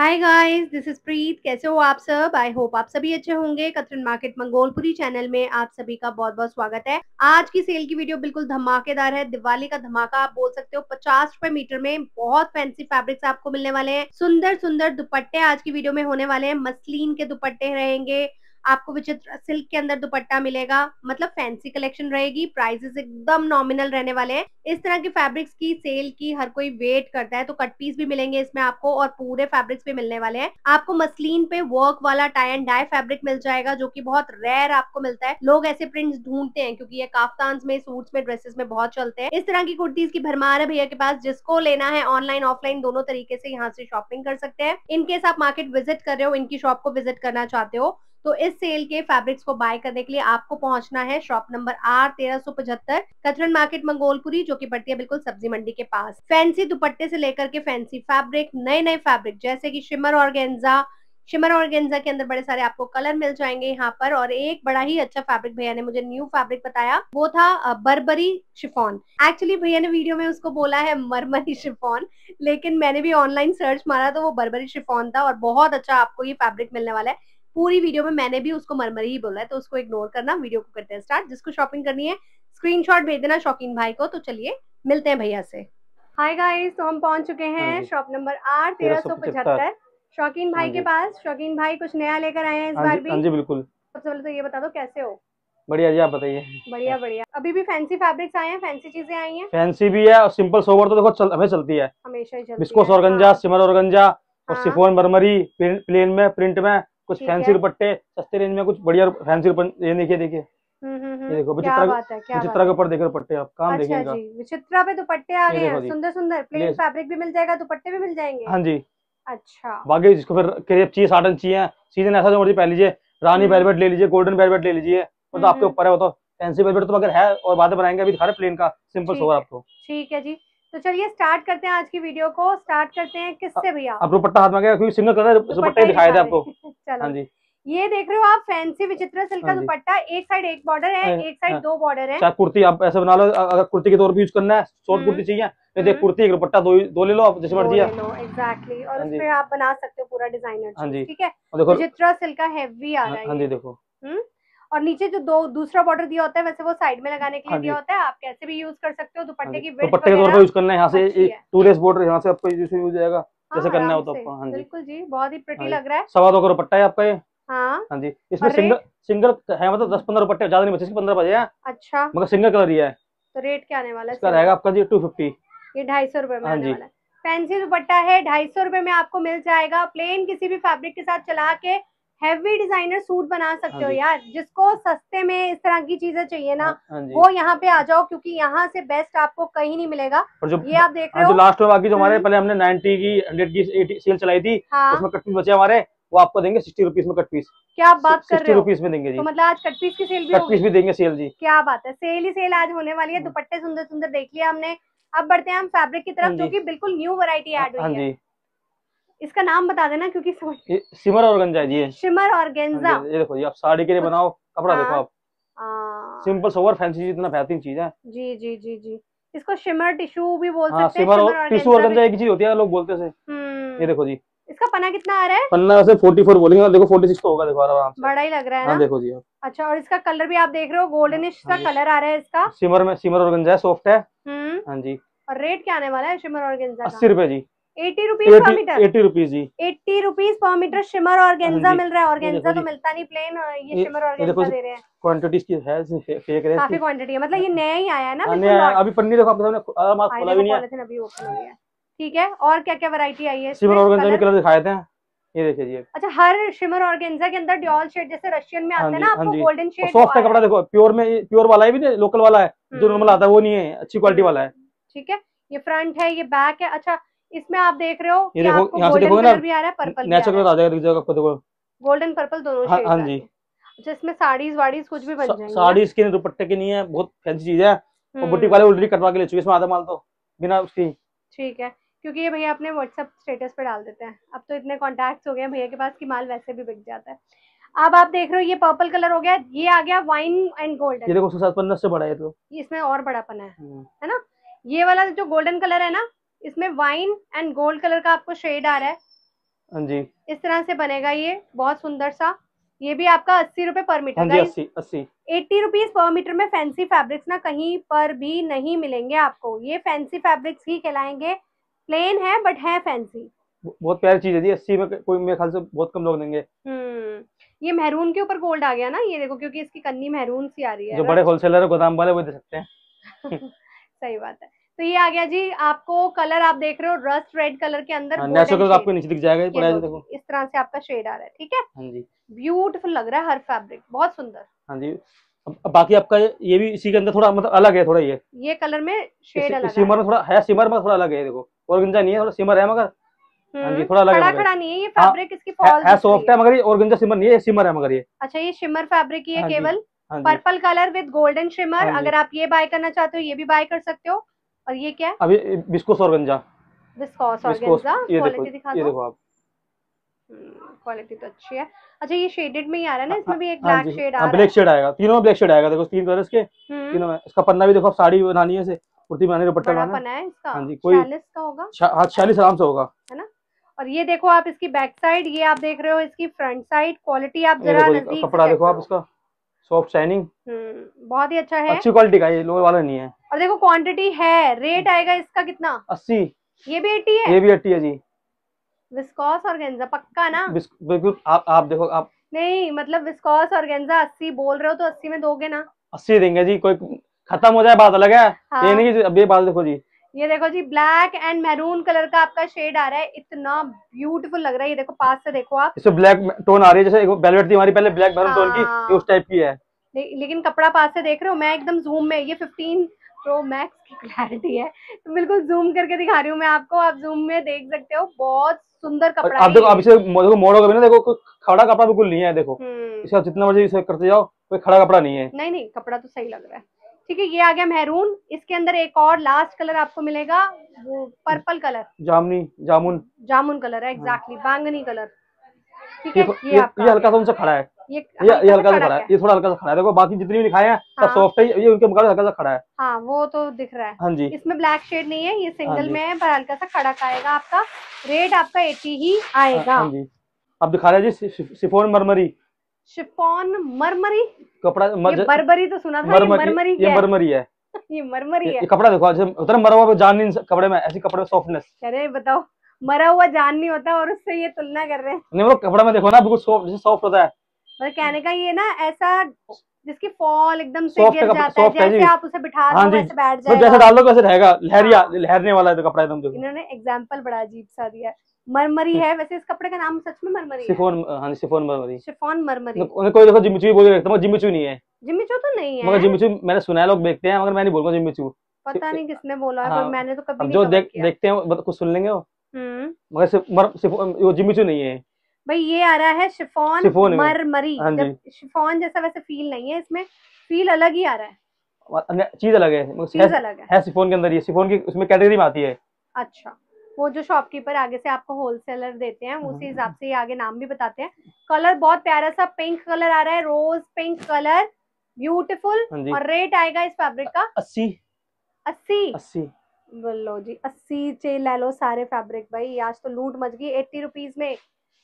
Hi guys this is Preet कैसे हो आप सब आई होप आप सभी अच्छे होंगे कतरन मार्केट मंगोलपुरी चैनल में आप सभी का बहुत बहुत स्वागत है आज की सेल की वीडियो बिल्कुल धमाकेदार है दिवाली का धमाका आप बोल सकते हो पचास रुपए मीटर में बहुत फैंसी फैब्रिक्स आपको मिलने वाले हैं सुंदर सुंदर दुपट्टे आज की वीडियो में होने वाले हैं मसलिन के दुपट्टे रहेंगे आपको विचित्र सिल्क के अंदर दुपट्टा मिलेगा मतलब फैंसी कलेक्शन रहेगी प्राइसेस एकदम नॉमिनल रहने वाले हैं इस तरह के फैब्रिक्स की सेल की हर कोई वेट करता है तो कट पीस भी मिलेंगे इसमें आपको और पूरे फैब्रिक्स भी मिलने वाले हैं आपको मसलिन पे वर्क वाला टाई एंड डाई फैब्रिक मिल जाएगा जो की बहुत रेयर आपको मिलता है लोग ऐसे प्रिंट्स ढूंढते हैं क्योंकि ये काफ्तान में सूट में ड्रेसेस में बहुत चलते हैं इस तरह की कुर्तीज की भरमार है भैया के पास जिसको लेना है ऑनलाइन ऑफलाइन दोनों तरीके से यहाँ से शॉपिंग कर सकते हैं इनकेस आप मार्केट विजिट कर रहे हो इनकी शॉप को विजिट करना चाहते हो तो इस सेल के फैब्रिक्स को बाय करने के लिए आपको पहुंचना है शॉप नंबर आर तेरह सौ पचहत्तर कथरन मार्केट मंगोलपुरी जो कि पड़ती है बिल्कुल सब्जी मंडी के पास फैंसी दुपट्टे से लेकर के फैंसी फैब्रिक नए नए फैब्रिक जैसे कि शिमर और शिमर और के अंदर बड़े सारे आपको कलर मिल जाएंगे यहाँ पर और एक बड़ा ही अच्छा फैब्रिक भैया ने मुझे न्यू फैब्रिक बताया वो था बर्बरी शिफॉन एक्चुअली भैया ने वीडियो में उसको बोला है मरमरी शिफॉन लेकिन मैंने भी ऑनलाइन सर्च मारा तो वो बर्बरी शिफॉन था और बहुत अच्छा आपको ये फैब्रिक मिलने वाला है पूरी वीडियो में मैंने भी उसको मरमरी ही बोला है तो उसको इग्नोर करना वीडियो को करते हैं स्टार्ट जिसको शॉपिंग करनी है स्क्रीनशॉट भेज देना शौकीन भाई को तो चलिए मिलते हैं भैया से हाय गाइस तो हम पहुंच चुके हैं शॉप हाँ नंबर आठ तेरह सौ पचहत्तर शौकीन भाई हाँ के पास शौकीन भाई कुछ नया लेकर आए हैं इस हाँ बार भी जी बिल्कुल सबसे पहले तो ये बता दो कैसे हो बढ़िया जी आप बताइए बढ़िया बढ़िया अभी भी फैंसी फैब्रिक्स आए हैं फैंसी चीजें आई हैं फैंसी भी है और सिंपल सोवर तो देखो हमें चलती है हमेशा ही चलती बिस्कोस ऑर्गेंजा सिमर ऑर्गेंजा और सिफोन मरमरी प्लेन में प्रिंट में कुछ फैंसी दुपट्टे सस्ते रेंज में कुछ बढ़िया फैंसी ये देखिए देखिए हम्म, हम्म, हम्म। ये देखो विचित्रा के ऊपर देखो दुपट्टे आप काम अच्छा देखेगा विचित्रा पे दुपट्टे आ गए सुंदर सुंदर प्लेन फैब्रिक भी मिल जाएगा दुपट्टे भी मिल जाएंगे हाँ जी अच्छा बाकी जिसको फिर करिए चाहिए साटन चाहिए सीजन ऐसा जो मर्जी पहन लीजिए रानी वेलवेट ले लीजिए गोल्डन वेलवेट ले लीजिए वो तो आपके ऊपर है वो तो फैंसी वेलवेट तो अगर है और बातें बनाएंगे अभी दिखा रहे प्लेन का सिंपल सोवर आपको ठीक है जी तो चलिए स्टार्ट करते हैं आज की वीडियो को स्टार्ट करते हैं किससे भैया आप दुपट्टा हाथ में गया क्योंकि सिंगल कलर दुपट्टे दिखाए थे आपको हाँ जी ये देख रहे हो आप फैंसी विचित्र सिल्क का हाँ दुपट्टा एक साइड एक बॉर्डर है हाँ, एक साइड हाँ। दो बॉर्डर है चाहे कुर्ती आप ऐसे बना लो अगर कुर्ती के तौर पर यूज करना है शॉर्ट हम्म। कुर्ती चाहिए नहीं तो हम्म। कुर्ती एक दुपट्टा दो दो ले लो आप जैसे मर्जी एग्जैक्टली और उस उसमें आप बना सकते हो पूरा डिजाइनर ठीक है विचित्र सिल्क का हैवी आ रहा है हाँ जी देखो हम्म? और नीचे जो दो दूसरा बॉर्डर दिया होता है वैसे वो साइड में लगाने के लिए हाँ दिया होता है आप कैसे भी यूज कर सकते हो दुपट्टे हाँ की दुपट्टे तो के तौर पर यूज करना है यहाँ से टू लेस बॉर्डर यहाँ से आपको यूज हो जाएगा हाँ, जैसे करना हो तो आपको हाँ जी बिल्कुल जी बहुत ही प्रिटी लग रहा है सवा दो का दुपट्टा है आपका ये हाँ हाँ जी इसमें सिंगल सिंगल है मतलब दस पंद्रह दुपट्टे ज्यादा नहीं बचे पंद्रह बजे अच्छा मगर सिंगल कलर ही है तो रेट क्या आने वाला है रहेगा आपका जी टू फिफ्टी ये ढाई सौ रुपए में हाँ जी फैंसी दुपट्टा है ढाई सौ रुपए में आपको मिल जाएगा प्लेन किसी भी फैब्रिक के साथ चला के हैवी डिजाइनर सूट बना सकते हो हाँ यार जिसको सस्ते में इस तरह की चीजें चाहिए ना हाँ, हाँ वो यहाँ पे आ जाओ क्योंकि यहाँ से बेस्ट आपको कहीं नहीं मिलेगा और जो ये आप देख रहे हो लास्ट में बाकी जो हमारे हम्म। पहले हमने 90 की 100 की 80 सेल चलाई थी हाँ। उसमें कट पीस बचे हमारे वो आपको देंगे सिक्सटी रुपीज में कट पीस क्या बात कर रहे हो रुपीज में देंगे जी तो मतलब आज कट पीस की सेल भी कट पीस भी देंगे सेल जी क्या बात है सेल ही सेल आज होने वाली है दुपट्टे सुंदर सुंदर देख लिया हमने अब बढ़ते हैं हम फैब्रिक की तरफ जो की बिल्कुल न्यू वरायटी एड हुई है इसका नाम बता देना क्योंकि समझ सिमर ऑर्गेंजा जी सिमर ऑर्गेंजा ये देखो जी आप साड़ी के लिए हाँ। बनाओ कपड़ा देखो आप हाँ। सिंपल सोवर फैंसी इतना बेहतरीन चीज है जी जी जी जी इसको शिमर टिश्यू भी बोलते हाँ, सकते हैं टिश्यू गंजा एक चीज होती है लोग बोलते हैं हम्म। ये देखो जी इसका पना कितना आ रहा है पन्ना से 44 बोलेंगे और देखो 46 तो होगा देखो आराम से बड़ा ही लग रहा है हाँ, ना देखो जी अच्छा और इसका कलर भी आप देख रहे हो गोल्डनिश का कलर आ रहा है इसका सिमर में सिमर और गंजा सॉफ्ट है हम्म। हाँ जी और रेट क्या आने वाला है सिमर गंजा अस्सी रुपए जी एटी रुपीज पर जी eighty rupees per meter shimmer organza मिल रहा है ऑर्गेन्जा तो मिलता नहीं प्लेन ये शिमर ऑर्गेन्जा दे रहे हैं क्वांटिटी की है फेक रहे काफी क्वांटिटी है मतलब ये नया ही आया है ना हाँ, अभी पन्नी देखो आपके सामने मास्क खोला भी नहीं है अभी ओपन हो गया ठीक है और क्या क्या वैरायटी आई है शिमर ऑर्गेन्जा भी कलर दिखाए थे ये देखिए जी अच्छा हर शिमर ऑर्गेन्जा के अंदर ड्यूल शेड जैसे रशियन में हाँ आते हैं ना हाँ आपको गोल्डन शेड सॉफ्ट का कपड़ा देखो प्योर में प्योर वाला है भी नहीं लोकल वाला है जो नॉर्मल हम्म। आता है वो नहीं है अच्छी क्वालिटी हम्म। वाला है ठीक है ये फ्रंट है ये बैक है अच्छा इसमें आप देख रहे हो ये देखो यहाँ से देखो ना भी आ रहा है पर्पल आ जाएगा आपको देखो गोल्डन पर्पल दोनों हाँ, हाँ जी अच्छा इसमें साड़ीज वाड़ीज कुछ भी बन जाएंगे साड़ीज के दुपट्टे के नहीं है बहुत फैंसी चीज है और बुटीक हम्म। वाले ऑलरेडी कटवा के ले चुके इसमें आधा माल तो बिना उसकी ठीक है क्योंकि ये भैया अपने व्हाट्सएप स्टेटस पे डाल देते हैं अब तो इतने कॉन्टेक्ट हो गए भैया के पास की माल वैसे भी बिक जाता है अब आप देख रहे हो ये पर्पल कलर हो गया ये आ गया वाइन एंड गोल्डन ये देखो उसके साथ पन्ना से बड़ा है तो इसमें और बड़ापन है हम्म। है ना ये वाला जो गोल्डन कलर है ना इसमें वाइन एंड गोल्ड कलर का आपको शेड आ रहा है हाँ जी इस तरह से बनेगा ये बहुत सुंदर सा ये भी आपका अस्सी रुपए पर मीटर हाँ अस्सी अस्सी एट्टी रुपीज पर मीटर में फैंसी फैब्रिक्स ना कहीं पर भी नहीं मिलेंगे आपको ये फैंसी फैब्रिक्स ही कहलाएंगे प्लेन है बट है फैंसी बहुत प्यारी चीज है जी अस्सी में कोई मेरे ख्याल से बहुत कम लोग देंगे हम्म। ये मेहरून के ऊपर गोल्ड आ गया ना ये देखो क्योंकि इसकी कन्नी मेहरून सी आ रही है जो बड़े होलसेलर गोदाम वाले वो दे सकते हैं सही बात है तो ये आ गया जी आपको कलर आप देख रहे हो रस्ट रेड कलर के अंदर हाँ, आपको नीचे दिख जाएगा ये तो देखो इस तरह से आपका शेड आ रहा है ठीक है हाँ जी ब्यूटीफुल लग रहा है हर फैब्रिक बहुत सुंदर हाँ जी अब बाकी आपका ये भी इसी के अंदर थोड़ा मतलब अलग है थोड़ा ये ये कलर में शेड अलग सिमर में थोड़ा है सिमर में थोड़ा अलग है देखो और गंजा नहीं है थोड़ा सिमर है मगर हाँ जी थोड़ा अलग हम्म, खड़ा खड़ा नहीं है ये फैब्रिक हाँ, इसकी फॉल है सॉफ्ट है मगर ये ऑर्गेंजा सिमर नहीं है सिमर है मगर ये अच्छा ये शिमर फैब्रिक ही है केवल purple colour with golden shimmer अगर आप ये बाय करना चाहते हो ये भी बाय कर सकते हो और ये क्या है अभी बिस्कोस और गंजा और ये देखो आप हम्म, तो अच्छा, हाँ, हाँ, हाँ, तीनों में ब्लैक हम्म। भी देखो आप साड़ी बनानी कुर्ती है तो और ये देखो आप इसकी बैक साइड ये आप देख रहे हो इसकी फ्रंट साइड क्वालिटी आप जरा कपड़ा देखो आप इसका सॉफ्ट हम्म, शाइनिंग बहुत ही अच्छा है अच्छी क्वालिटी का ये लोअर वाला नहीं है और देखो क्वांटिटी है रेट आएगा इसका कितना अस्सी ये भी एट्टी है ये भी एट्टी है जी विस्कोस और गेंजा पक्का ना बिल्कुल आप आप देखो आप नहीं मतलब विस्कोस और गेंजा अस्सी बोल रहे हो तो अस्सी में दोगे ना अस्सी देंगे जी कोई खत्म हो जाए बात अलग है हाँ। ये नहीं अब ये बात देखो जी ये देखो जी ब्लैक एंड मैरून कलर का आपका शेड आ रहा है इतना ब्यूटीफुल लग रहा है ये देखो पास से देखो आप इसमें ब्लैक टोन आ रही है जैसे वेलवेट थी हमारी पहले ब्लैक मैरून टोन की हाँ। उस टाइप की है ले, लेकिन कपड़ा पास से देख रहे हो मैं एकदम जूम में ये 15 प्रो मैक्स की क्लैरिटी है तो बिल्कुल जूम करके दिखा रही हूँ मैं आपको आप जूम में देख सकते हो बहुत सुंदर कपड़ा आप देखो आप इसे देखो मोड़ोगे ना देखो खड़ा कपड़ा बिल्कुल नहीं है देखो हम्म। इसे आप जितना मर्जी करते जाओ कोई खड़ा कपड़ा नहीं है नहीं नहीं कपड़ा तो सही लग रहा है ठीक है ये आ गया मेहरून इसके अंदर एक और लास्ट कलर आपको मिलेगा वो पर्पल कलर जामनी जामुन जामुन हाँ। कलर है एग्जैक्टली बांगनी कलर ठीक है ये, ये, सा खड़ा है ये ये, हल्का सा खड़ा है ये थोड़ा हल्का सा खड़ा है देखो बाकी जितने भी दिखाए हैं सॉफ्ट हाँ। है ये उनके मुकाबले हल्का सा खड़ा है हाँ वो तो दिख रहा है हाँ जी इसमें ब्लैक शेड नहीं है ये सिंगल हाँ में है पर हल्का सा खड़ा आएगा आपका रेट आपका एटी ही आएगा हाँ जी आप दिखा रहे हैं जी सिफोन मरमरी शिफॉन मरमरी कपड़ा मर, बरबरी तो सुना था मरमरी, मरमरी ये मरमरी है ये मरमरी है ये कपड़ा देखो जब होता मरा हुआ जान नहीं कपड़े में ऐसी कपड़े सॉफ्टनेस अरे बताओ मरा हुआ जान नहीं होता और उससे ये तुलना कर रहे हैं नहीं वो कपड़ा में देखो ना बिल्कुल सॉफ्ट जैसे सॉफ्ट होता है मतलब कहने का ये ना ऐसा जिसकी फॉल एकदम से गिर जाता है जैसे आप उसे बिठा दो हाँ वैसे बैठ जाएगा जैसे डाल दो वैसे रहेगा लहरिया हाँ। लहरने वाला है तो कपड़ा एकदम इन्होंने एग्जांपल बड़ा अजीब सा दिया है मरमरी हम्म। है वैसे इस कपड़े का नाम सच में मरमरी शिफोन हाँ शिफोन मरमरी शिफोन मरमरी उन्हें कोई देखो जिमिचू बोल रखता हूँ जिमिचू नहीं है जिमिचू तो नहीं है मगर जिमिचू मैंने सुना है लोग देखते हैं मगर मैं नहीं बोलूंगा जिमिचू पता नहीं किसने बोला है हाँ। पर मैंने तो कभी जो देखते हैं कुछ सुन लेंगे वो हम्म। मगर वो जिमिचू नहीं है भाई ये आ रहा है शिफोन शिफोन मरमरी हाँ शिफॉन जैसा वैसे फील नहीं है इसमें फील अलग ही आ रहा है चीज अलग है चीज अलग है, सिफोन के अंदर ये सिफोन की उसमें कैटेगरी में आती है अच्छा वो जो शॉपकीपर आगे से आपको होलसेलर देते हैं उसी हाँ। हिसाब से आगे नाम भी बताते हैं कलर बहुत प्यारा सा पिंक कलर आ रहा है रोज पिंक कलर ब्यूटीफुल और रेट आएगा इस फैब्रिक का अस्सी अस्सी अस्सी लो जी अस्सी चे ले लो सारे फैब्रिक भाई आज तो लूट मच गई एट्टी रुपीज में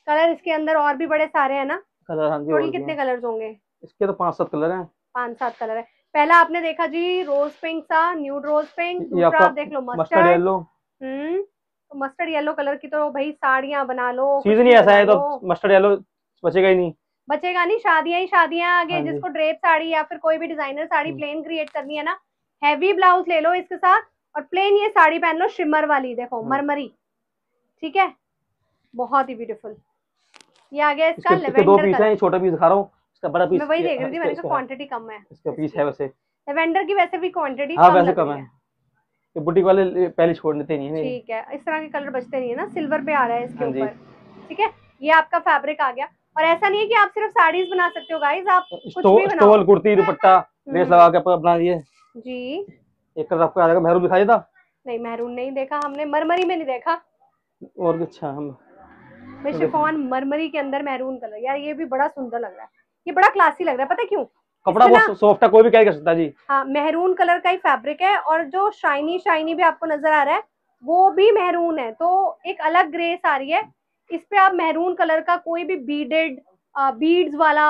कलर इसके अंदर और भी बड़े सारे है ना कलर हाँ थोड़ी कितने कलर होंगे इसके तो पांच सात कलर है पांच सात कलर है पहला आपने देखा जी रोज पिंक सा न्यूड रोज पिंक दूसरा आप देख लो मस्टर्ड येलो हम्म तो मस्टर्ड येलो कलर की तो भाई साड़ियाँ बना लो सीजन ही ऐसा है तो मस्टर्ड येलो बचेगा ही नहीं बचेगा नहीं शादियां ही शादियां आगे हाँ जिसको ड्रेप साड़ी या फिर कोई भी designer sari plain hmm. Create करनी है ना हैवी ब्लाउज ले लो इसके साथ और प्लेन ये साड़ी पहन लो शिमर वाली देखो हाँ। मरमरी ठीक है बहुत ही ब्यूटीफुल ये आ गया इसका इसके, इसके दो पीस है छोटा पीस दिखा रहा हूँ इसका बड़ा पीस मैं वही देख रही थी मैंने कहा क्वांटिटी कम है इसका पीस है वैसे लेवेंडर की वैसे भी क्वांटिटी हाँ, कम वैसे कम है ये बुटीक वाले पहले छोड़ देते नहीं है ठीक है इस तरह के कलर बचते नहीं है ना सिल्वर पे आ रहा है इसके हाँ ऊपर ठीक है ये आपका फैब्रिक आ गया और ऐसा नहीं है कि आप सिर्फ साड़ीज बना सकते हो गाइस आप स्टोल तो कुर्ती दुपट्टा लेस हम्म। लगा के अपना दिए जी एक कलर आपको आ मेहरून दिखाई था नहीं मेहरून नहीं देखा हमने मरमरी में नहीं देखा और अच्छा हम शिफॉन मरमरी के अंदर मेहरून कलर यार ये भी बड़ा सुंदर लग रहा है ये बड़ा क्लासी लग रहा है पता क्यों कपड़ा बहुत सॉफ्ट है कोई भी कैरी कर सकता है जी हाँ मेहरून कलर का ही फैब्रिक है और जो शाइनी शाइनी भी आपको नजर आ रहा है वो भी मेहरून है तो एक अलग ग्रेस आ रही है इस पे आप मेहरून कलर का कोई भी बीडेड बीड्स वाला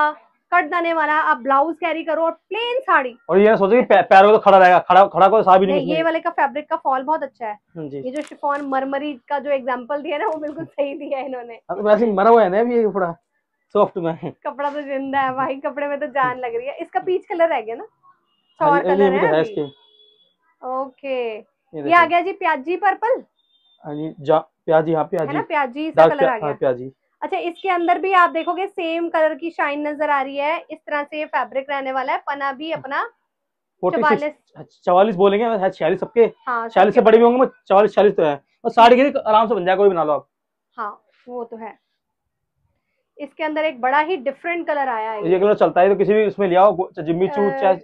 कट जाने वाला आप ब्लाउज कैरी करो और प्लेन साड़ी और ये सोचे की पैरों तो खड़ा रहेगा खड़ा खड़ा को साफ नहीं, नहीं ये वाले का फैब्रिक का फॉल बहुत अच्छा है हाँ ये जो शिफॉन मरमरी का जो एग्जांपल दिया ना वो बिल्कुल सही दिया इन्होंने अब मरा हुआ है ना ये थोड़ा सॉफ्ट में कपड़ा तो जिंदा है भाई कपड़े में तो जान लग रही है इसका पीच कलर रह गया ना और हाँ कलर है ओके ये ये आ गया जी प्याजी पर्पल हाँ जी जा प्याजी हाँ प्याजी है ना प्याजी इसका कलर आ गया हाँ, प्याजी अच्छा इसके अंदर भी आप देखोगे सेम कलर की शाइन नजर आ रही है इस तरह से ये फैब्रिक रहने वाला है पना भी अपना अच्छा, चवालीस बोलेंगे छियालीस सबके हाँ, छियालीस से बड़े भी होंगे मतलब चवालीस छियालीस तो है और साड़ी के तो आराम से बन जाएगा कोई बना लो आप हाँ वो तो है इसके अंदर एक बड़ा ही डिफरेंट कलर आया है ये कलर चलता है तो किसी भी इसमें लिया जिम्मी चू चाहे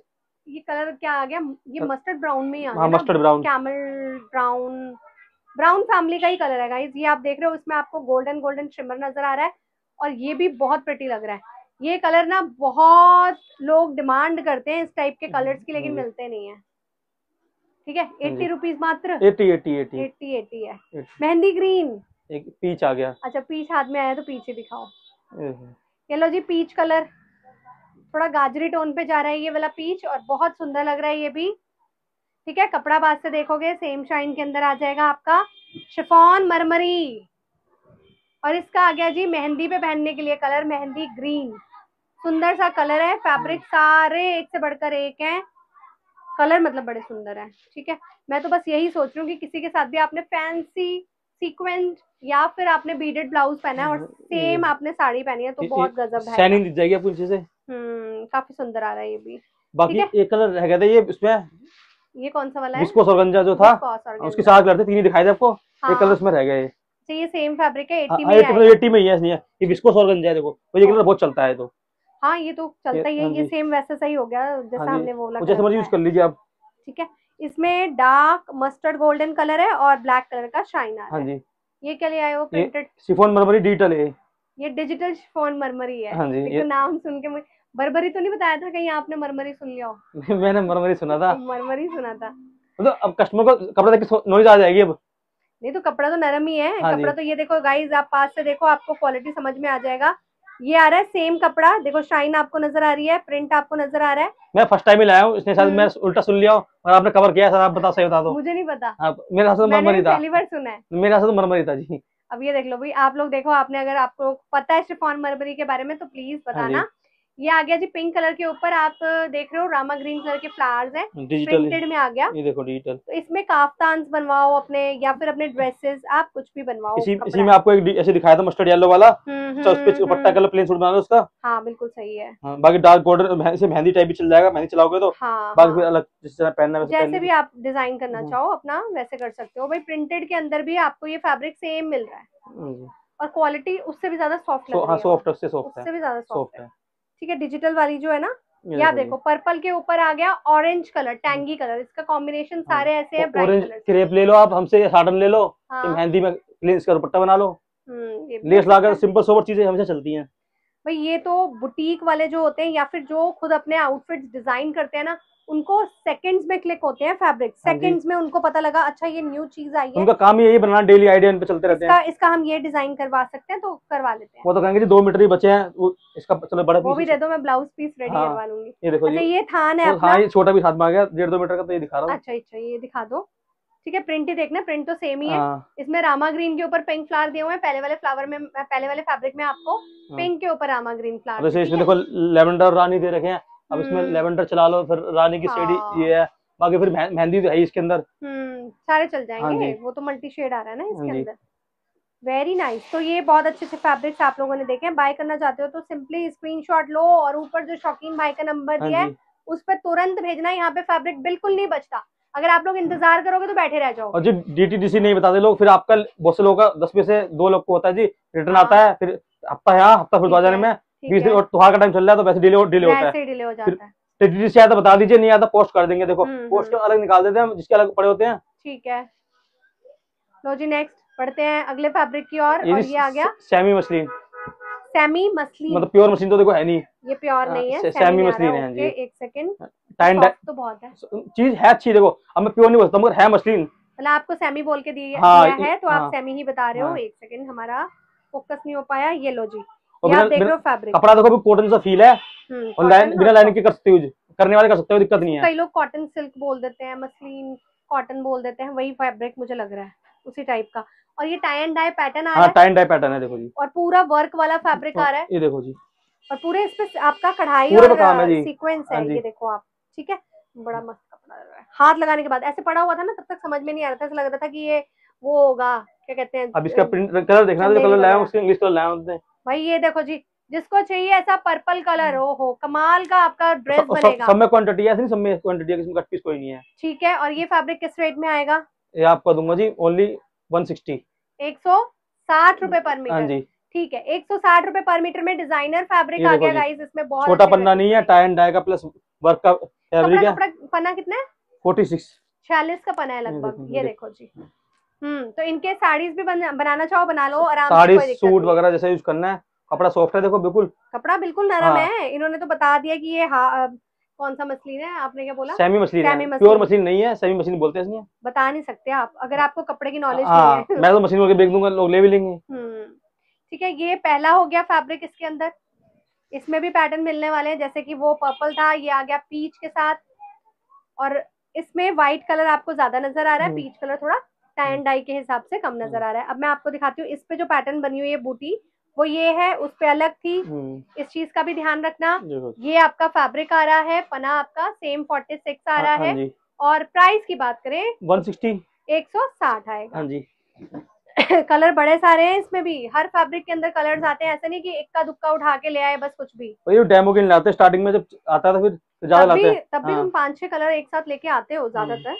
ये कलर क्या आ गया ये मस्टर्ड ब्राउन में आ mustard brown camel brown brown family का ही कलर है गाइस ये आप देख रहे हो इसमें आपको गोल्डन गोल्डन शिमर नजर आ रहा है और ये भी बहुत प्रिटी लग रहा है ये कलर ना बहुत लोग डिमांड करते हैं इस टाइप के कलर्स की लेकिन हम्म। मिलते नहीं है ठीक है एट्टी हाँ रुपीज मात्र eighty eighty eighty eighty eighty है मेहंदी ग्रीन एक पीच आ गया अच्छा पीच हाथ में आया तो पीछे दिखाओ हम्म। येलो जी पीच कलर थोड़ा गाजरी टोन पे जा रहा है ये वाला पीच और बहुत सुंदर लग रहा है ये भी ठीक है कपड़ा बाद से देखोगे सेम शाइन के अंदर आ जाएगा आपका शिफॉन मरमरी और इसका आ गया जी मेहंदी पे पहनने के लिए कलर मेहंदी ग्रीन सुंदर सा कलर है फैब्रिक सारे एक से बढ़कर एक हैं कलर मतलब बड़े सुंदर हैं ठीक है मैं तो बस यही सोच रही हूँ कि किसी के साथ भी आपने फैंसी सीक्वेंट या फिर आपने बीडेड ब्लाउज पहना है और सेम हाँ, आपने साड़ी पहनी है तो बहुत गजब है शाइनिंग दिख जाएगी आपको नीचे से हम्म काफी सुंदर आ रहा है ये भी बाकी एक कलर रह गया था ये इसमें ये कौन सा वाला है इसको सरगंजा जो था हाँ, उसके साथ कलर थे तीन ही दिखाए थे आपको एक कलर हाँ। उसमें रह गए ये अच्छा ये सेम फैब्रिक है 80 में है 80 मतलब में ही है ये विस्कोस ऑर्गेंजा है देखो ये कलर बहुत चलता है तो हाँ ये तो चलता ही है ये सेम वैसा सही हो गया जैसा हमने वो लगा जैसे मर्जी यूज कर लीजिए आप ठीक है इसमें डार्क मस्टर्ड गोल्डन कलर है और ब्लैक कलर का शाइनर रहा हाँ है ये क्या ले आए हो प्रिंटेड शिफॉन मरमरी डिजिटल है ये डिजिटल शिफॉन मरमरी है हाँ जी तो ये नाम सुन के मुझे बरबरी तो नहीं बताया था कहीं आपने मरमरी सुन लिया हो मैंने मरमरी सुना था मरमरी सुना था मतलब अब कस्टमर को कपड़ा देख के नॉलेज आ जाएगी अब नहीं तो कपड़ा तो नरम ही है हाँ कपड़ा तो ये देखो गाइज आप पास से देखो आपको क्वालिटी समझ में आ जाएगा ये आ रहा है सेम कपड़ा देखो शाइन आपको नजर आ रही है प्रिंट आपको नजर आ रहा है मैं फर्स्ट टाइम ही लाया हूँ इसने शायद हम्म। मैं उल्टा सुन लिया और आपने कवर किया सर आप बता सही बता दो मुझे नहीं पता आप, मेरे हाथ तो मरमरी था पहली बार सुना है मेरे साथ तो मरमरी था जी अब ये देख लो भाई आप लोग देखो आपने अगर आपको पता है शिफॉन मरमरी के बारे में तो प्लीज हाँ बताना ये आ गया जी पिंक कलर के ऊपर आप देख रहे हो रामा ग्रीन कलर के फ्लावर्स है प्रिंटेड में आ गया ये देखो डिजिटल तो इसमें काफ्तान बनवाओ अपने या फिर अपने ड्रेसेस आप कुछ भी बनवाओ इसी, इसी में आपको एक ऐसे दिखाया था मस्टर्ड येलो वाला हम्म, तो हम्म, हम्म। उसका हाँ बिल्कुल सही है हाँ, बाकी डार्क बॉर्डर से मेहंदी टाइप भी चल जाएगा मेहंदी चलाओगे तो हाँ, बाकी हाँ। अलग जिस तरह पहनना जैसे भी आप डिजाइन करना चाहो अपना वैसे कर सकते हो भाई प्रिंटेड के अंदर भी आपको ये फेब्रिक सेम मिल रहा है और क्वालिटी उससे भी ज्यादा सॉफ्ट सॉफ्ट उससे भी ज्यादा सॉफ्ट है ठीक है डिजिटल वाली जो है ना या देखो पर्पल के ऊपर आ गया ऑरेंज कलर टैंगी कलर इसका कॉम्बिनेशन हाँ। सारे ऐसे है ऑरेंज क्रेप ले लो आप हमसे साटन ले लो हाँ। मेहंदी में लेस का दुपट्टा बना लो लेस हम्म, अच्छा लाकर सिंपल सोबर चीजें हमेशा चलती हैं भाई ये तो बुटीक वाले जो होते हैं या फिर जो खुद अपने आउटफिट्स डिजाइन करते हैं ना उनको सेकंड्स में क्लिक होते हैं फैब्रिक सेकंड्स हाँ में उनको पता लगा अच्छा ये न्यू चीज आई है उनका काम यही बनाना डेली आइडिया पे चलते रहते हैं इसका हम ये डिजाइन करवा सकते हैं तो करवा लेते हैं वो तो कहेंगे जी दो मीटर ही बचे हैं इसका चलो बड़ा वो भी दे दो मैं ब्लाउज पीस रेडी करवा लूंगी ये देखो अच्छा, ये थान है हाँ ये छोटा भी हाथ में आ गया डेढ़ दो मीटर का तो ये दिखा रहा हूँ अच्छा अच्छा ये दिखा दो ठीक है प्रिंट ही देखना प्रिंट तो सेम ही है हाँ। इसमें रामा ग्रीन के ऊपर पिंक फ्लावर दिए हुए हैं पहले वाले फ्लावर में पहले वाले फैब्रिक में आपको पिंक हाँ। के ऊपर रामा ग्रीन फ्लावर इसमें देखो लेवेंडर रानी दे रखे हैं अब इसमें हम्म। लेवेंडर चला लो फिर रानी की सीढ़ी हाँ। ये है बाकी फिर मेहंदी तो है इसके अंदर हम्म, सारे चल जाएंगे हाँ वो तो मल्टी शेड आ रहा है ना इसके हाँ अंदर वेरी नाइस nice. तो ये बहुत अच्छे अच्छे फैब्रिक्स आप लोगों ने देखे हैं बाय करना चाहते हो तो सिंपली स्क्रीनशॉट लो और ऊपर जो शौकीन भाई का नंबर दिया है उस पर तुरंत भेजना यहाँ पे फैब्रिक बिल्कुल नहीं बचता अगर आप लोग इंतजार करोगे तो बैठे रह जाओ और जी डीटीडीसी नहीं बताते लोग फिर आपका बहुत से लोग का दस में से दो लोग को होता है जी रिटर्न आता है फिर हफ्ता है हफ्ता फिर बाजार में बीस दिन और त्योहार का टाइम चल रहा है तो वैसे डिले डिले होता है डिले हो जाता है जिससे आता तो बता दीजिए नहीं आता पोस्ट तो कर देंगे देखो पोस्ट हम्म, हम्म। अलग निकाल देते हैं जिसके अलग पड़े होते हैं ठीक है लो जी नेक्स्ट पढ़ते हैं अगले फैब्रिक की और, ये, और ये आ गया सेमी मशीन सेमी मशीन मतलब प्योर मशीन तो देखो है नहीं ये प्योर हाँ, नहीं है सेमी मशीन है हाँ जी एक सेकंड टाइम हाँ, तो बहुत है चीज है अच्छी देखो अब मैं प्योर नहीं बोलता मगर है मशीन मतलब आपको सेमी बोल के दिया है तो आप सेमी ही बता रहे हो एक सेकंड हमारा फोकस नहीं हो पाया ये लो जी कपड़ा देखो कॉटन सा फील है हम्म, और लाइन बिना लाइन के कर सकते हो करने वाले कर सकते हो दिक्कत नहीं है कई लोग कॉटन सिल्क बोल देते हैं मसलिन कॉटन बोल देते हैं वही फैब्रिक मुझे लग रहा है उसी टाइप का और ये टाई एंड डाई पैटर्न आ हाँ, रहा है टाई एंड डाई पैटर्न है देखो जी और पूरा वर्क वाला फैब्रिक आ हाँ, रहा है ये देखो जी और पूरे इस पे आपका कढ़ाई और सीक्वेंस है हाँ ये देखो आप ठीक है बड़ा मस्त कपड़ा लग रहा है हाथ लगाने के बाद ऐसे पड़ा हुआ था ना तब तक समझ में नहीं आ रहा था ऐसा लग रहा था कि ये वो होगा क्या कहते हैं अब इसका प्रिंट कलर देखना कलर लाया उसके इंग्लिश कलर लाया भाई ये देखो जी जिसको चाहिए ऐसा पर्पल हम्म। कलर हो हो कमाल का आपका ड्रेस बनेगा सब में क्वांटिटी है कट पीस कोई नहीं है ठीक है और ये फैब्रिक किस रेट में आएगा ये आपको दूंगा जी ओनली वन सिक्सटी एक सौ साठ रूपए पर मीटर हाँ जी ठीक है साठ रूपए पर मीटर में डिजाइनर फैब्रिक आ गया गाइस इसमें बहुत छोटा पन्ना नहीं है टाइम डायेगा प्लस वर्क का फैब्रिक पन्ना कितना है फोर्टी सिक्स छियालीस का पना है लगभग ये देखो जी हम्म, तो इनके साड़ीज भी बनाना चाहो बना लो आराम से सूट वगैरह जैसे यूज करना है कपड़ा सॉफ्ट है देखो बिल्कुल कपड़ा बिल्कुल नरम हाँ। है इन्होंने तो बता दिया कि ये हाँ कौन सा मशीन है आपने क्या बोला सेमी मछली प्योर मछली नहीं है सेमी मछली बोलते हैं बता नहीं सकते आप अगर हाँ। आपको कपड़े की नॉलेज हाँ, मैं तो मशीन बेच दूंगा लोग ले भी लेंगे हम्म, ठीक है ये पहला हो गया फैब्रिक इसके अंदर इसमें भी पैटर्न मिलने वाले हैं जैसे कि वो पर्पल था ये आ गया पीच के साथ और इसमें व्हाइट कलर आपको ज्यादा नजर आ रहा है पीच हम्म। कलर थोड़ा टाइन हम्म। डाई के हिसाब से कम नजर हम्म। आ रहा है अब मैं आपको दिखाती हूँ इस पे जो पैटर्न बनी हुई है बूटी वो ये है उस पे अलग थी हम्म। इस चीज का भी ध्यान रखना ये आपका फैब्रिक आ रहा है पना आपका सेम फोर्टी सिक्स आ हाँ, रहा हाँ है और प्राइस की बात करें वन सिक्सटी एक सौ साठ आएगा कलर हाँ बड़े सारे हैं इसमें भी हर फैब्रिक के अंदर कलर्स आते हैं ऐसा नहीं कि इक्का दुक्का उठा के ले आए बस कुछ भी डेमो के लिए लाते स्टार्टिंग में जब आता था तो फिर ज्यादा लाते तब भी तुम पांच छह कलर एक साथ लेके आते हो ज्यादातर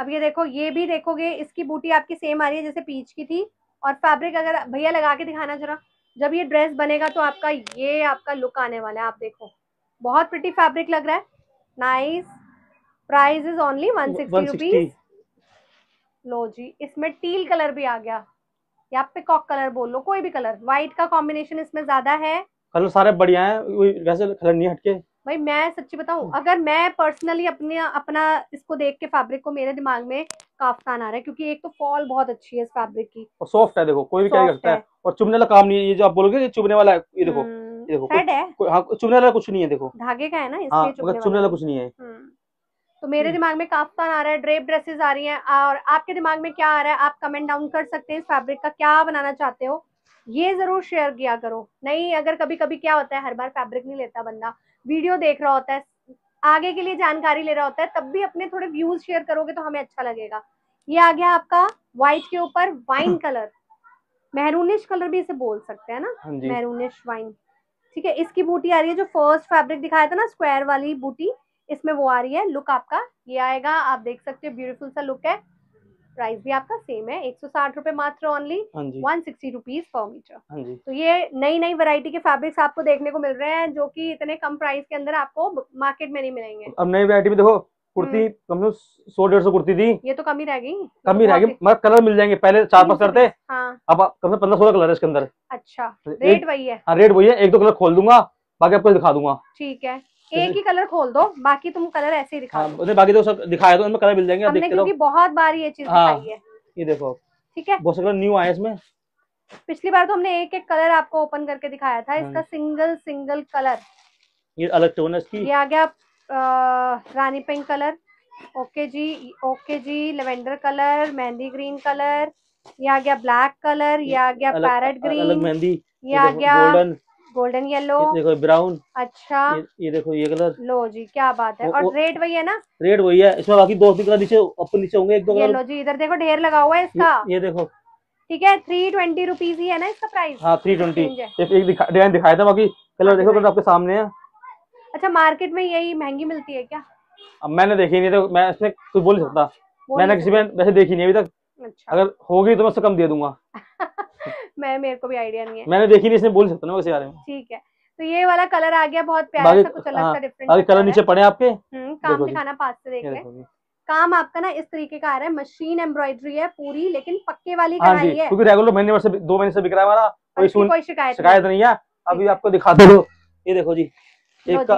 अब ये देखो ये भी देखोगे इसकी बूटी आपकी सेम आ रही है जैसे पीच की थी और फैब्रिक अगर भैया लगा के दिखाना जरा जब ये ड्रेस बनेगा तो आपका ये आपका लुक आने वाला है आप देखो बहुत प्रिटी फैब्रिक लग रहा है nice price is only one sixty rupees लो जी इसमें टील कलर भी आ गया या पिकॉक कलर बोल लो कोई भी कलर व्हाइट का कॉम्बिनेशन इसमें ज्यादा है कलर सारे बढ़िया है वैसे कलर नहीं हटके भाई मैं सच्ची बताऊं हम्म। अगर मैं पर्सनली अपने अपना इसको देख के फैब्रिक को मेरे दिमाग में काफ्तान आ रहा है क्योंकि एक तो फॉल बहुत अच्छी है इस फैब्रिक की और सॉफ्ट है देखो कोई भी क्या करता है।, है और चुभने वाला काम नहीं है ये जो आप बोलोगे ये चुभने वाला है ये देखो हम्म, ये देखो थ्रेड है हां चुभने वाला कुछ नहीं है देखो धागे का है ना इसलिए हाँ, चुभने वाला कुछ नहीं है हम्म, तो मेरे दिमाग में काफ्तान आ रहा है ड्रेप ड्रेसेस आ रही हैं और आपके दिमाग में क्या आ रहा है आप कमेंट डाउन कर सकते हैं इस फैब्रिक का क्या बनाना चाहते हो ये जरूर शेयर किया करो नहीं अगर कभी कभी क्या होता है हर बार फैब्रिक नहीं लेता बंदा वीडियो देख रहा होता है आगे के लिए जानकारी ले रहा होता है तब भी अपने थोड़े व्यूज शेयर करोगे तो हमें अच्छा लगेगा ये आ गया आपका व्हाइट के ऊपर वाइन कलर मेहरूनिश कलर भी इसे बोल सकते हैं ना हाँ मेहरूनिश वाइन ठीक है इसकी बूटी आ रही है जो फर्स्ट फैब्रिक दिखाया था ना स्क्वायर वाली बूटी इसमें वो आ रही है लुक आपका ये आएगा आप देख सकते हो ब्यूटीफुल सा लुक है प्राइस भी आपका सेम है एक सौ साठ रूपए मात्र only one sixty rupees per meter तो ये नई नई वैरायटी के फैब्रिक्स आपको देखने को मिल रहे हैं जो कि इतने कम प्राइस के अंदर आपको मार्केट में नहीं मिलेंगे अब नई वैरायटी में देखो कुर्ती हम्म। कम से सौ डेढ़ सौ कुर्ती थी ये तो कमी रह गई कमी तो रह गई मगर कलर मिल जाएंगे पहले चार पांच कलर थे हाँ। अब कम से पंद्रह सोलह कलर है इसके अंदर अच्छा रेट तो वही है रेट हाँ, वही है एक दो कलर खोल दूंगा बाकी आपको दिखा दूंगा ठीक है एक ही कलर खोल दो बाकी तुम कलर ऐसे ही दिखा हाँ, बाकी तो सब दिखाया तो उनमें कलर मिल जाएंगे हमने क्योंकि बहुत बार ये चीज हाँ, है ये देखो ठीक है बहुत सारे न्यू आए इसमें पिछली बार तो हमने एक एक कलर आपको ओपन करके दिखाया था इसका सिंगल सिंगल कलर ये अलग टोन है इसकी ये आ गया रानी पिंक कलर ओके जी ओके जी lavender colour mehndi green colour ये आ गया ब्लैक कलर ये आ गया पैरट ग्रीन मेहंदी ये आ गया गोल्डन येलो देखो ब्राउन अच्छा ये, ये देखो ये कलर लो जी क्या बात है और रेट वही है ना रेट वही है इसमें बाकी दो तीन कलर नीचे ऊपर नीचे होंगे एक दो कलर लो जी इधर देखो ढेर लगा हुआ है इसका ये, ये देखो ठीक है थ्री ट्वेंटी रुपीज ही है ना इसका प्राइस हाँ थ्री ट्वेंटी एक डिजाइन दिखाया था बाकी कलर हाँ, देखो कलर आपके सामने है अच्छा मार्केट में यही महंगी मिलती है क्या अब मैंने देखी नहीं तो मैं इसमें कुछ बोल सकता मैंने किसी में वैसे देखी नहीं अभी तक अच्छा अगर होगी तो मैं उससे कम दे दूंगा मैं मेरे को भी आइडिया नहीं है मैंने देखी नहीं इसने बोल सकता ना उसके बारे में ठीक है तो ये वाला कलर आ गया बहुत प्यारा हाँ, सा कुछ अलग सा डिफरेंट अरे कलर नीचे पड़े आपके हम्म, काम दिखाना पास से देख रहे काम आपका ना इस तरीके का आ रहा है मशीन एम्ब्रॉयडरी है पूरी लेकिन पक्के वाली हाँ कढ़ाई है क्योंकि रेगुलर महीने से दो महीने से बिक रहा है हमारा कोई शिकायत नहीं है अभी आपको दिखाते हो ये देखो जी पैक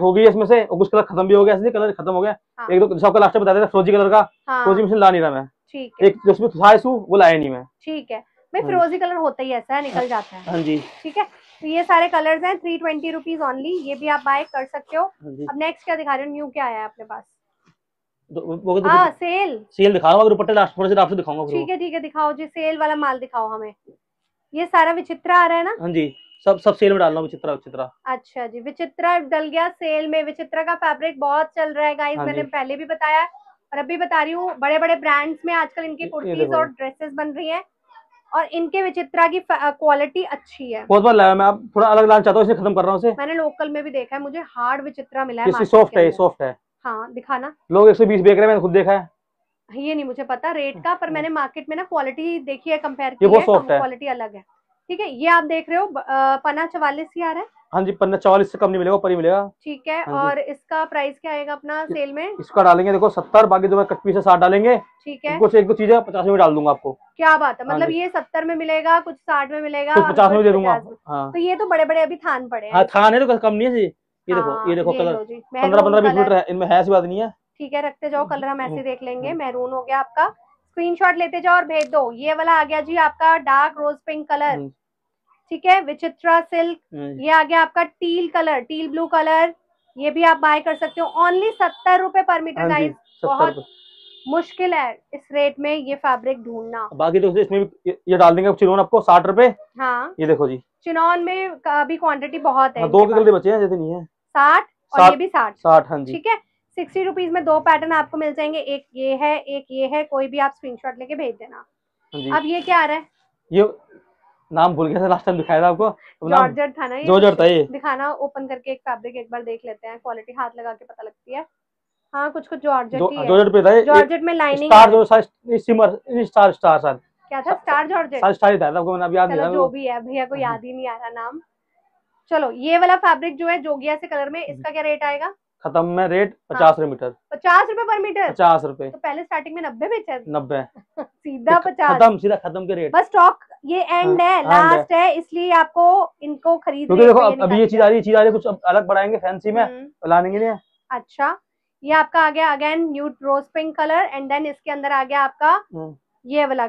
हो गई इसमें से कुछ कलर खत्म भी हो गया कलर खत्म हो गया हाँ। एक दो सबका लास्ट बता देता फ्रोजी कलर का फ्रोजी मशीन हाँ। ला नहीं रहा मैं एक जो उसमें लाया नहीं मैं ठीक है भाई फ्रोजी हाँ। कलर होता ही ऐसा निकल जाता है हाँ जी ठीक है तो ये सारे कलर्स हैं थ्री ट्वेंटी रुपीज ओनली ये भी आप बाय कर सकते हो अब नेक्स्ट क्या दिखा रहे हो न्यू क्या आया है अपने पास सेल सेल दिखाओ अगर लास्ट थोड़ा दिखाऊंगा ठीक है ठीक है दिखाओ जी सेल वाला माल दिखाओ हमें ये सारा विचित्रा आ रहा है ना हाँ जी सब सब सेल में डालना विचित्रा विचित्रा अच्छा जी विचित्रा डल गया सेल में विचित्रा का फैब्रिक बहुत चल रहा है गाइस हाँ मैंने पहले भी बताया और अभी बता रही हूँ बड़े बड़े ब्रांड्स में आजकल इनकी कुर्तीज और ड्रेसेस बन रही है और इनके विचित्रा की क्वालिटी अच्छी है बहुत बार लाया मैं आप थोड़ा अलग लाना चाहता हूँ इसे खत्म कर रहा हूँ मैंने लोकल में भी देखा है मुझे हार्ड विचित्रा मिला है सॉफ्ट है सॉफ्ट है हाँ दिखाना लोग 120 बेच रहे हैं मैंने खुद देखा है ये नहीं मुझे पता रेट का पर अच्छा। मैंने मार्केट में ना क्वालिटी देखी है कंपेयर की है क्वालिटी अलग है ठीक है ये आप देख रहे हो पन्ना चवालीस ही आ रहा है हाँ जी पन्ना चवालीस से कम नहीं मिलेगा पर ही मिलेगा ठीक है हाँ और इसका प्राइस क्या आएगा अपना सेल में इसका डालेंगे देखो सत्तर बाकी जो कटपी से साठ डालेंगे ठीक है कुछ एक दो चीजें पचास में डाल दूंगा आपको क्या बात है हाँ मतलब ये सत्तर में मिलेगा कुछ साठ में मिलेगा कुछ पचास में दे दूंगा हाँ। तो ये तो बड़े बड़े अभी थान पड़े हाँ, थान है तो कम नहीं है ये देखो ये देखो कलर पंद्रह पंद्रह बीस मीटर इनमें है ऐसी बात नहीं है ठीक है रखते जाओ कलर हम ऐसे देख लेंगे मैरून हो गया आपका स्क्रीनशॉट लेते जाओ और भेज दो ये वाला आ गया जी आपका डार्क रोज पिंक कलर ठीक है विचित्रा सिल्क hmm. ये आ गया आपका teal colour teal blue colour ये भी आप बाय कर सकते हो ओनली सत्तर रूपए पर मीटर गाइस बहुत मुश्किल है इस रेट में ये फैब्रिक ढूंढना बाकी तो इसमें भी ये डाल देंगे चिनोन आपको साठ रूपए हाँ ये देखो जी चिनोन में अभी क्वांटिटी बहुत है हाँ, दो के बचे हैं जैसे नहीं है साठ और ये भी साठ साठ हाँ ठीक है सिक्सटी रुपीज में दो पैटर्न आपको मिल जाएंगे एक ये है एक ये है कोई भी आप स्क्रीनशॉट लेके भेज देना हाँ अब ये क्या आ रहा है ये नाम भूल गया लास्ट टाइम दिखाया था आपको नाम... था ना ये जॉर्जेट था ये दिखाना ओपन करके एक फैब्रिक एक बार देख लेते हैं क्वालिटी हाथ लगा के पता लगती है हाँ कुछ कुछ जॉर्जेट ही जॉर्जेट पे था जॉर्जेट में लाइनिंग स्टार जो सिमर स्टार स्टार सर क्या था स्टार जॉर्जेट स्टार ही था आपको मैंने अब याद नहीं जो भी है भैया को हाँ याद ही नहीं आ रहा नाम चलो ये वाला फैब्रिक जो है जोगिया से कलर में हाँ इसका क्या रेट आएगा खत्म में रेट हाँ। पचास रूपए मीटर पचास रूपए पर मीटर पचास रूपए तो पहले स्टार्टिंग में नब्बे बेचा नब्बे सीधा पचास खत्म सीधा खत्म के रेट बस स्टॉक ये एंड हाँ, है लास्ट है, है इसलिए आपको इनको खरीद क्योंकि देखो अब ये चीज आ रही है चीज आ रही है कुछ अलग बढ़ाएंगे फैंसी में लाने के लिए अच्छा ये आपका आ गया again nude rose pink colour and then इसके अंदर आ गया आपका हम्म। ये वाला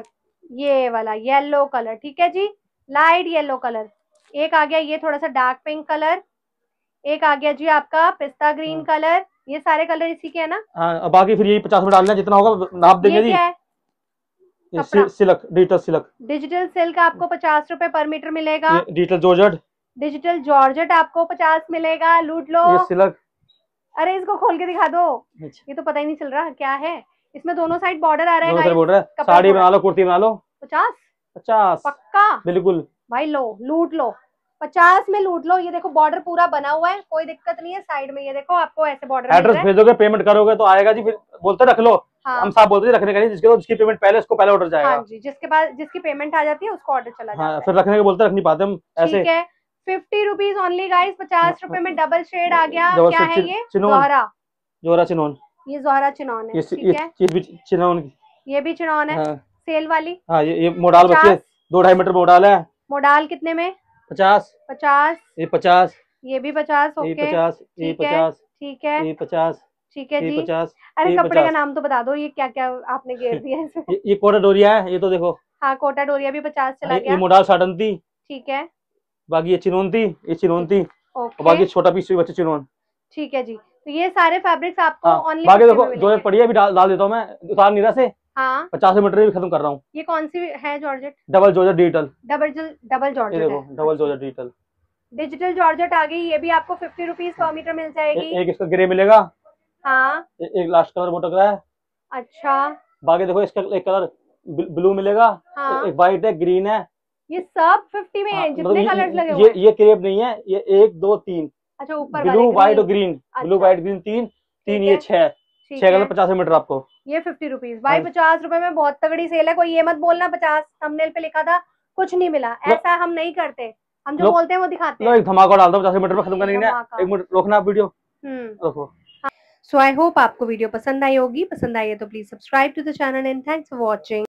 ये वाला येलो कलर ठीक है जी लाइट येलो कलर एक आ गया ये थोड़ा सा डार्क पिंक कलर एक आ गया जी आपका पिस्ता ग्रीन कलर हाँ। ये सारे कलर इसी के है ना हाँ बाकी फिर यही पचास में डालना जितना होगा नाप देंगे जी silk digital silk digital silk आपको पचास रूपए पर मीटर मिलेगा डिजिटल जॉर्जेट डिजिटल जॉर्जेट आपको पचास मिलेगा लूट लो सिल्क सिलक अरे इसको खोल के दिखा दो अच्छा। ये तो पता ही नहीं चल रहा क्या है इसमें दोनों साइड बॉर्डर आ रहा है बॉर्डर साड़ी बना लो कुर्ती बना लो पचास पचास पक्का बिल्कुल भाई लो लूट लो पचास में लूट लो ये देखो बॉर्डर पूरा बना हुआ है कोई दिक्कत नहीं है साइड में ये देखो आपको ऐसे बॉर्डर एड्रेस भेजोगे पेमेंट करोगे तो आएगा जी फिर बोलते रख लो हाँ। हम साफ बोलते रखने का नहीं जिसके तो जिसकी पेमेंट पहले उसको पहले ऑर्डर जाएगा हाँ जी जिसके पास जिसकी पेमेंट आ जाती है उसको ऑर्डर चला जाता हाँ, जाता फिर रखने के बोलते रख नहीं पाते हम ऐसे ठीक है फिफ्टी रुपीज ओनली गाइस पचास रुपए में डबल शेड आ गया क्या है ये जोहरा जोहरा चिनौन ये जोहरा चिनौन है ठीक ये भी चिनौन ये भी चिनौन है सेल हाँ। वाली हाँ ये मोडाल बच्चे दो ढाई मीटर मोडाल है मोडाल कितने में पचास पचास ये पचास ये भी पचास ओके पचास ये पचास ठीक है ये पचास ठीक है जी पचास अरे कपड़े का नाम तो बता दो ये क्या क्या आपने घेर दिया ये कोटा डोरिया है ये तो देखो हाँ कोटा डोरिया भी पचास चला गया ये मोडाल साडंती ठीक है बाकी ये चिनौती ये चिनौती और बाकी छोटा पीस भी बच्चे चिनौन ठीक है जी तो ये सारे फैब्रिक्स आपको ऑनलाइन हाँ। बाकी देखो जो पड़ी है अभी डाल देता हूँ मैं उतार नीरा से हाँ पचास मीटर भी खत्म कर रहा हूँ ये कौन सी है georgette double georgette digital double double georgette double georgette digital digital georgette आ गई ये भी आपको फिफ्टी रुपीज पर मीटर मिल जाएगी एक इसका ग्रे मिलेगा हाँ एक लास्ट कलर वो टकरा है अच्छा बाकी देखो इसका एक कलर ब्लू मिलेगा हाँ। एक व्हाइट है ग्रीन है ये सब फिफ्टी में हाँ। मतलब जितने कलर्स लगे ये ये क्रेप नहीं है ये एक दो तीन अच्छा ऊपर ब्लू व्हाइट और ग्रीन ब्लू अच्छा। व्हाइट ग्रीन तीन तीन ये छह छह कलर पचास मीटर आपको ये फिफ्टी रुपीज भाई पचास रुपए में बहुत तगड़ी सेल है कोई ये मत बोलना पचास थंबनेल पे लिखा था कुछ नहीं मिला ऐसा हम नहीं करते हम जो बोलते हैं वो दिखाते हैं एक धमाका डाल दो पचास मीटर पर खत्म करने एक मिनट रोकना वीडियो हम्म। रोको सो आई होप आपको वीडियो पसंद आई होगी पसंद आई है तो please subscribe to the channel and thanks for watching